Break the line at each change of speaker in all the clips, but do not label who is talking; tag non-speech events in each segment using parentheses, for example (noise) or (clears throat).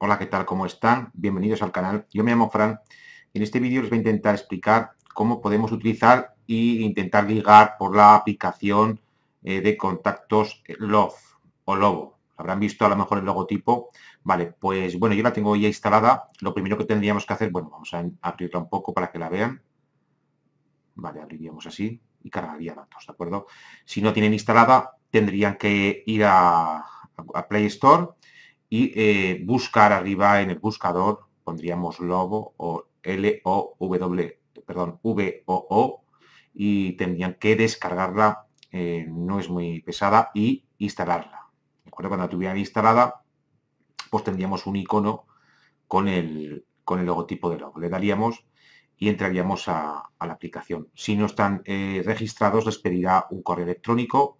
Hola, ¿qué tal? ¿Cómo están? Bienvenidos al canal. Yo me llamo Fran en este vídeo les voy a intentar explicar cómo podemos utilizar e intentar ligar por la aplicación eh, de contactos Love o Lobo. Habrán visto a lo mejor el logotipo. Vale, pues bueno, yo la tengo ya instalada. Lo primero que tendríamos que hacer, bueno, vamos a abrirla un poco para que la vean. Vale, abriríamos así y cargaría datos, ¿de acuerdo? Si no tienen instalada, tendrían que ir a, a Play Store y eh, buscar arriba en el buscador pondríamos lobo o L O W, perdón, V O O y tendrían que descargarla, eh, no es muy pesada, y instalarla. Cuando la tuvieran instalada, pues tendríamos un icono con el, con el logotipo de logo. Le daríamos y entraríamos a, la aplicación. Si no están eh, registrados, les pedirá un correo electrónico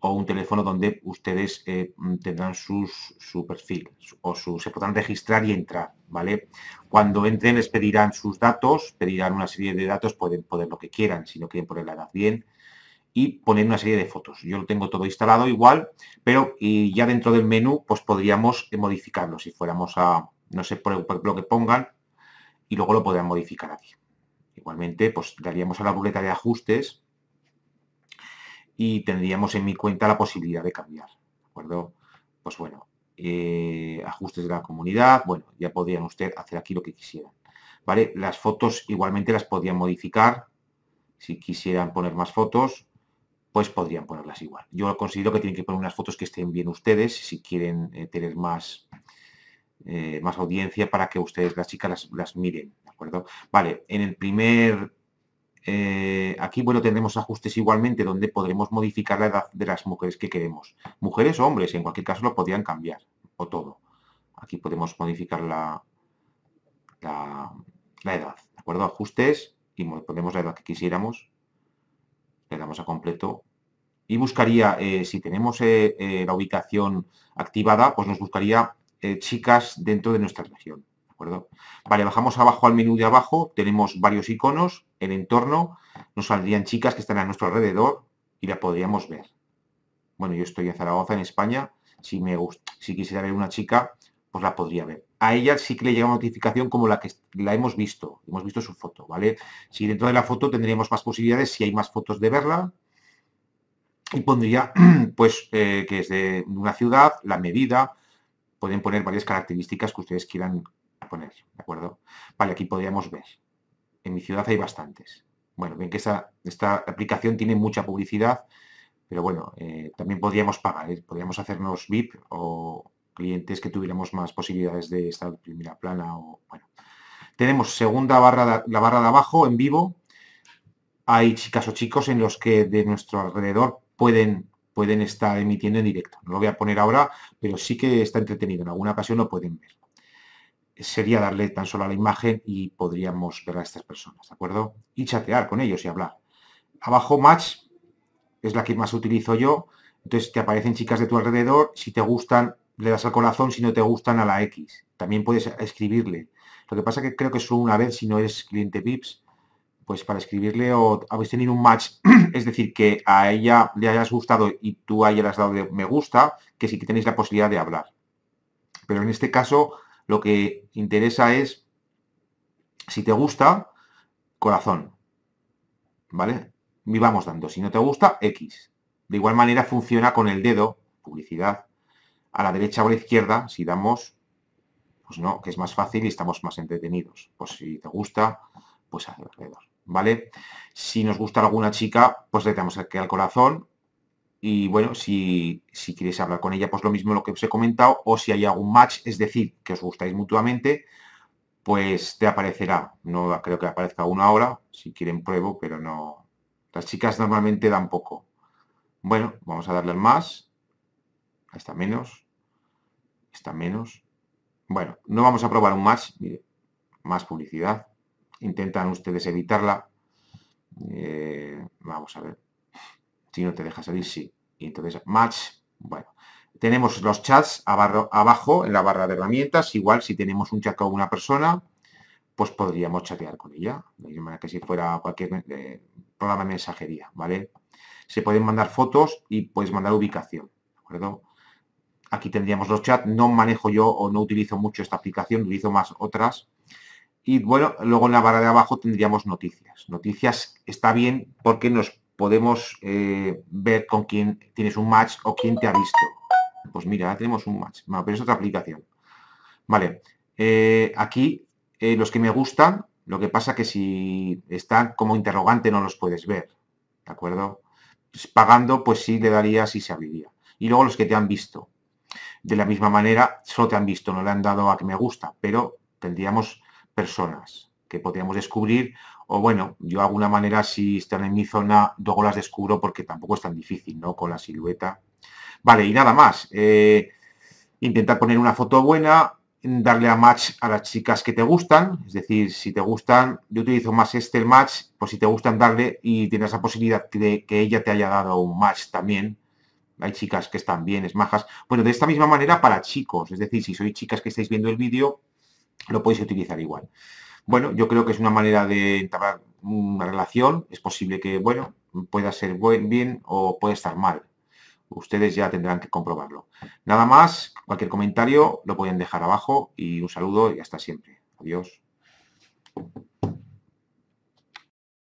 o un teléfono donde ustedes eh, mm, tendrán sus, su perfil o se podrán registrar y entrar, ¿vale? Cuando entren les pedirán sus datos, pedirán una serie de datos, pueden poner lo que quieran, si no quieren ponerla, la bien, y poner una serie de fotos. Yo lo tengo todo instalado igual, pero y ya dentro del menú pues podríamos eh, modificarlo si fuéramos a, no sé, por lo que pongan, y luego lo podrán modificar aquí. Igualmente, pues daríamos a la boleta de ajustes, y tendríamos en mi cuenta la posibilidad de cambiar. ¿De acuerdo? Pues bueno, eh, ajustes de la comunidad, bueno, ya podrían usted hacer aquí lo que quisieran. ¿Vale? Las fotos igualmente las podrían modificar. Si quisieran poner más fotos, pues podrían ponerlas igual. Yo considero que tienen que poner unas fotos que estén bien ustedes, si quieren eh, tener más, eh, más audiencia para que ustedes, las chicas, las, las miren. ¿De acuerdo? Vale, en el primer eh, aquí, bueno, tendremos ajustes igualmente donde podremos modificar la edad de las mujeres que queremos. Mujeres o hombres, en cualquier caso lo podrían cambiar, o todo. Aquí podemos modificar la, edad, ¿de acuerdo? Ajustes y ponemos la edad que quisiéramos. Le damos a completo y buscaría, eh, si tenemos eh, la ubicación activada, pues nos buscaría chicas dentro de nuestra región. Vale, bajamos abajo al menú de abajo, tenemos varios iconos, el entorno, nos saldrían chicas que están a nuestro alrededor y la podríamos ver. Bueno, yo estoy en Zaragoza, en España, si, me si quisiera ver una chica, pues la podría ver. A ella sí que le llega una notificación como la que la hemos visto, hemos visto su foto, ¿vale? Si dentro de la foto tendríamos más posibilidades, si hay más fotos de verla, y pondría (clears throat) pues eh, que es de una ciudad, la medida, pueden poner varias características que ustedes quieran poner, ¿de acuerdo? Vale, aquí podríamos ver. En mi ciudad hay bastantes. Bueno, bien que esta, esta aplicación tiene mucha publicidad, pero bueno, eh, también podríamos pagar, ¿eh? podríamos hacernos VIP o clientes que tuviéramos más posibilidades de estar primera plana o bueno. Tenemos segunda barra, la barra de abajo en vivo. Hay chicas o chicos en los que de nuestro alrededor pueden pueden estar emitiendo en directo. No lo voy a poner ahora, pero sí que está entretenido. En alguna ocasión lo pueden ver sería darle tan solo a la imagen y podríamos ver a estas personas, ¿de acuerdo? Y chatear con ellos y hablar. Abajo Match es la que más utilizo yo, entonces te aparecen chicas de tu alrededor, si te gustan le das al corazón, si no te gustan a la X. También puedes escribirle. Lo que pasa que creo que solo una vez, si no es cliente VIPs, pues para escribirle o habéis tenido un match, (clears throat) es decir, que a ella le hayas gustado y tú a ella le has dado de me gusta, que sí que tenéis la posibilidad de hablar. Pero en este caso lo que interesa es, si te gusta, corazón. ¿Vale? Y vamos dando. Si no te gusta, X. De igual manera funciona con el dedo, publicidad, a la derecha o a la izquierda, si damos, pues no, que es más fácil y estamos más entretenidos. Pues si te gusta, pues alrededor. ¿Vale? Si nos gusta alguna chica, pues le tenemos que al corazón y bueno, si, si queréis hablar con ella, pues lo mismo lo que os he comentado, o si hay algún match, es decir, que os gustáis mutuamente, pues te aparecerá. No creo que aparezca una ahora, si quieren pruebo, pero no. Las chicas normalmente dan poco. Bueno, vamos a darle más. está menos. Está menos. Bueno, no vamos a probar un match. más publicidad. Intentan ustedes evitarla. Eh, vamos a ver. Si no te deja salir, sí. Y entonces, match, bueno. Tenemos los chats abajo en la barra de herramientas. Igual, si tenemos un chat con una persona, pues podríamos chatear con ella. De manera que si fuera cualquier eh, programa de mensajería, ¿vale? Se pueden mandar fotos y puedes mandar ubicación, ¿de acuerdo? Aquí tendríamos los chats. No manejo yo o no utilizo mucho esta aplicación, utilizo más otras. Y bueno, luego en la barra de abajo tendríamos noticias. Noticias está bien porque nos podemos eh, ver con quién tienes un match o quién te ha visto. Pues mira, tenemos un match, pero es otra aplicación. Vale, eh, aquí eh, los que me gustan, lo que pasa que si están como interrogante no los puedes ver, ¿de acuerdo? Pues pagando, pues sí le daría si se abriría. Y luego los que te han visto. De la misma manera, solo te han visto, no le han dado a que me gusta, pero tendríamos personas que podríamos descubrir, o bueno, yo de alguna manera si están en mi zona, luego las descubro porque tampoco es tan difícil, ¿no? Con la silueta. Vale, y nada más. Eh, intentar poner una foto buena, darle a match a las chicas que te gustan, es decir, si te gustan, yo utilizo más este el match, por pues si te gustan darle y tienes la posibilidad de que ella te haya dado un match también. Hay chicas que están bien, es majas. Bueno, de esta misma manera para chicos, es decir, si sois chicas que estáis viendo el vídeo, lo podéis utilizar igual bueno, yo creo que es una manera de entablar una relación. Es posible que, bueno, pueda ser bien o puede estar mal. Ustedes ya tendrán que comprobarlo. Nada más, cualquier comentario lo pueden dejar abajo y un saludo y hasta siempre. Adiós.